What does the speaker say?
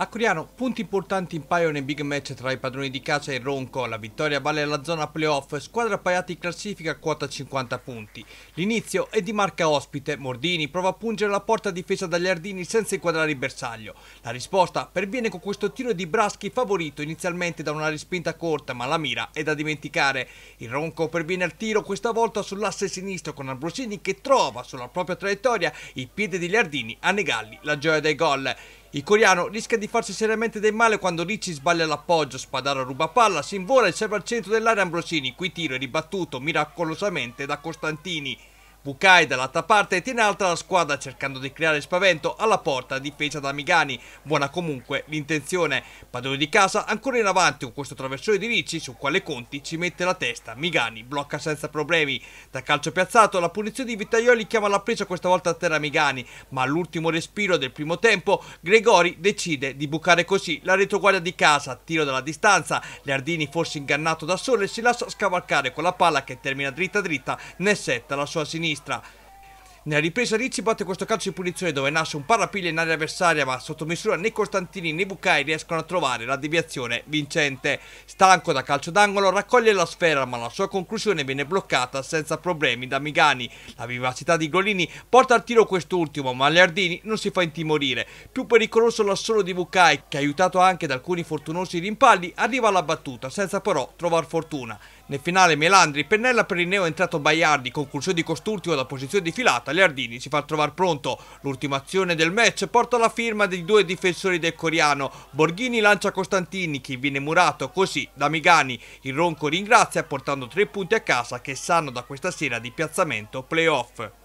A Coriano, punti importanti in paio nei big match tra i padroni di casa e il Ronco. La vittoria vale la zona playoff, squadra appaiata in classifica a quota 50 punti. L'inizio è di marca ospite. Mordini prova a pungere la porta difesa dagli Ardini senza inquadrare il bersaglio. La risposta perviene con questo tiro di Braschi favorito inizialmente da una rispinta corta, ma la mira è da dimenticare. Il Ronco perviene al tiro questa volta sull'asse sinistro con Ambrosini che trova sulla propria traiettoria il piede degli Ardini a negargli la gioia dei gol. Il coreano rischia di farsi seriamente del male quando Ricci sbaglia l'appoggio, Spadaro ruba palla, si invola e serve al centro dell'area Ambrosini, qui tiro è ribattuto miracolosamente da Costantini. Bucai dall'altra parte tiene alta la squadra cercando di creare spavento alla porta difesa da Migani, buona comunque l'intenzione. Padone di casa ancora in avanti con questo traversone di Ricci su quale Conti ci mette la testa, Migani blocca senza problemi. Da calcio piazzato la punizione di Vitaioli chiama la presa questa volta a terra Migani, ma all'ultimo respiro del primo tempo Gregori decide di bucare così la retroguardia di casa, tiro dalla distanza, Leardini forse ingannato da sole si lascia scavalcare con la palla che termina dritta dritta, ne setta la sua sinistra. registrar. Nella ripresa Rizzi batte questo calcio di punizione dove nasce un parapiglia in area avversaria ma sotto misura né Costantini né Bucai riescono a trovare la deviazione vincente. Stanco da calcio d'angolo raccoglie la sfera ma la sua conclusione viene bloccata senza problemi da Migani. La vivacità di Golini porta al tiro quest'ultimo ma Leardini non si fa intimorire. Più pericoloso l'assolo di Bucai che aiutato anche da alcuni fortunosi rimpalli arriva alla battuta senza però trovar fortuna. Nel finale Melandri pennella per il neo entrato Baiardi, conclusione di quest'ultimo da posizione di filata, Gagliardini si fa trovare pronto. L'ultima azione del match porta la firma dei due difensori del coreano. Borghini lancia Costantini che viene murato così da Migani. Il Ronco ringrazia portando tre punti a casa che sanno da questa sera di piazzamento playoff.